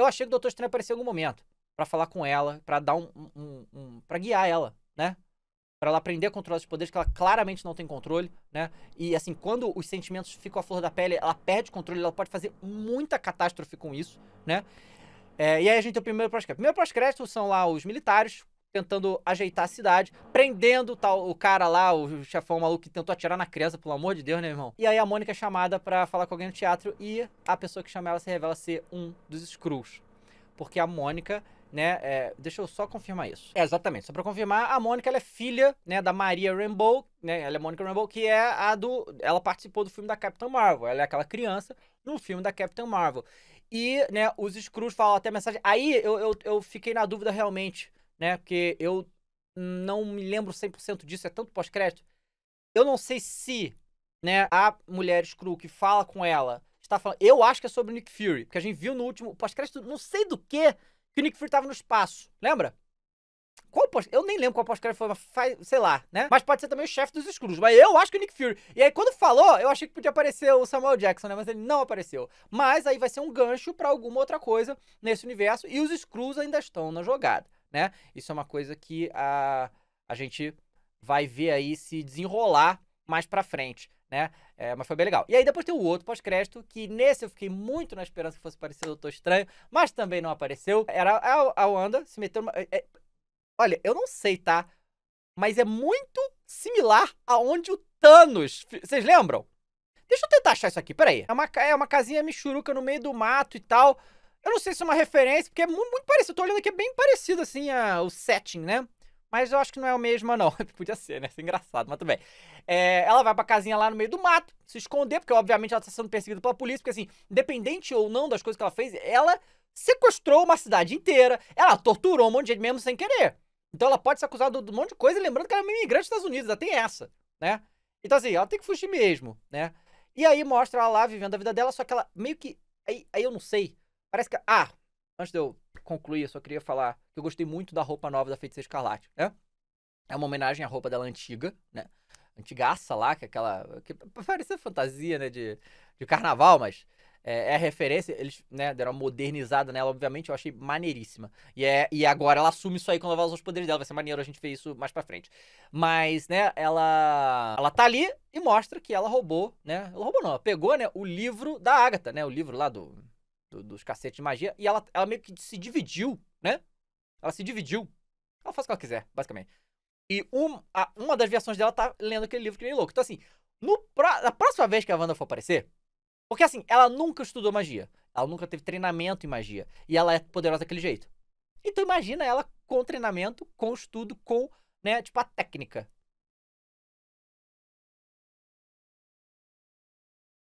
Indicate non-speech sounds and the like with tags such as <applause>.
eu achei que o Doutor Estranho apareceu em algum momento para falar com ela, para dar um, um, um para guiar ela, né? Para ela aprender a controlar os poderes que ela claramente não tem controle, né? E assim, quando os sentimentos ficam à flor da pele, ela perde controle, ela pode fazer muita catástrofe com isso, né? É, e aí a gente tem o primeiro pós-crédito. Primeiro pós-crédito são lá os militares tentando ajeitar a cidade, prendendo tal o cara lá, o chefão maluco que tentou atirar na criança, pelo amor de Deus, né, irmão? E aí a Mônica é chamada para falar com alguém no teatro e a pessoa que chama ela se revela ser um dos Skrulls. Porque a Mônica né? É, deixa eu só confirmar isso. É, exatamente. Só para confirmar, a Mônica é filha, né, da Maria Rambeau, né? Ela é Mônica Rambeau, que é a do, ela participou do filme da Capitã Marvel. Ela é aquela criança no filme da Capitã Marvel. E, né, os Screws falam até mensagem. Aí eu, eu, eu fiquei na dúvida realmente né? Porque eu não me lembro 100% disso, é tanto pós-crédito. Eu não sei se, né, a mulher Screw que fala com ela está falando. Eu acho que é sobre o Nick Fury, porque a gente viu no último pós-crédito, não sei do que, que o Nick Fury estava no espaço, lembra? Qual pós Eu nem lembro qual pós-crédito foi, mas faz, sei lá, né? Mas pode ser também o chefe dos Screws, Mas eu acho que o Nick Fury. E aí, quando falou, eu achei que podia aparecer o Samuel Jackson, né? Mas ele não apareceu. Mas aí vai ser um gancho para alguma outra coisa nesse universo. E os Screws ainda estão na jogada né? Isso é uma coisa que a, a gente vai ver aí se desenrolar mais pra frente, né? É, mas foi bem legal. E aí depois tem o outro pós-crédito, que nesse eu fiquei muito na esperança que fosse parecer o Doutor Estranho, mas também não apareceu. Era a, a Wanda se meteu uma. É, é, olha, eu não sei, tá? Mas é muito similar aonde o Thanos... Vocês lembram? Deixa eu tentar achar isso aqui, peraí. É uma, é uma casinha michuruca no meio do mato e tal... Eu não sei se é uma referência, porque é muito, muito parecido. Eu tô olhando aqui, é bem parecido, assim, a, o setting, né? Mas eu acho que não é o mesmo, não. <laughs> Podia ser, né? Isso é engraçado, mas também. É, ela vai pra casinha lá no meio do mato, se esconder, porque obviamente ela tá sendo perseguida pela polícia, porque assim, independente ou não das coisas que ela fez, ela sequestrou uma cidade inteira, ela torturou um monte de gente mesmo sem querer. Então ela pode ser acusada de um monte de coisa, lembrando que ela é uma imigrante dos Estados Unidos, ela tem essa, né? Então assim, ela tem que fugir mesmo, né? E aí mostra ela lá vivendo a vida dela, só que ela meio que. Aí, aí eu não sei Parece que. Ah! Antes de eu concluir, eu só queria falar que eu gostei muito da roupa nova da Feiticeira Escarlate, né? É uma homenagem à roupa dela antiga, né? Antigaça lá, que é aquela. que parecia fantasia, né? De, de carnaval, mas é, é, a referência. Eles né, deram uma modernizada nela, obviamente, eu achei maneiríssima. E, é, e agora ela assume isso aí quando ela usa os poderes dela. Vai ser maneiro a gente ver isso mais pra frente. Mas, né, ela. Ela tá ali e mostra que ela roubou, né? Ela roubou não, ela pegou, né, o livro da Agatha, né? O livro lá do do, dos cacetes de magia. E ela, ela meio que se dividiu, né? Ela se dividiu. Ela faz o que ela quiser, basicamente. E um, a, uma das versões dela tá lendo aquele livro que nem louco. Então, assim, no, pra, na próxima vez que a Wanda for aparecer. Porque, assim, ela nunca estudou magia. Ela nunca teve treinamento em magia. E ela é poderosa daquele jeito. Então, imagina ela com treinamento, com estudo, com, né, tipo, a técnica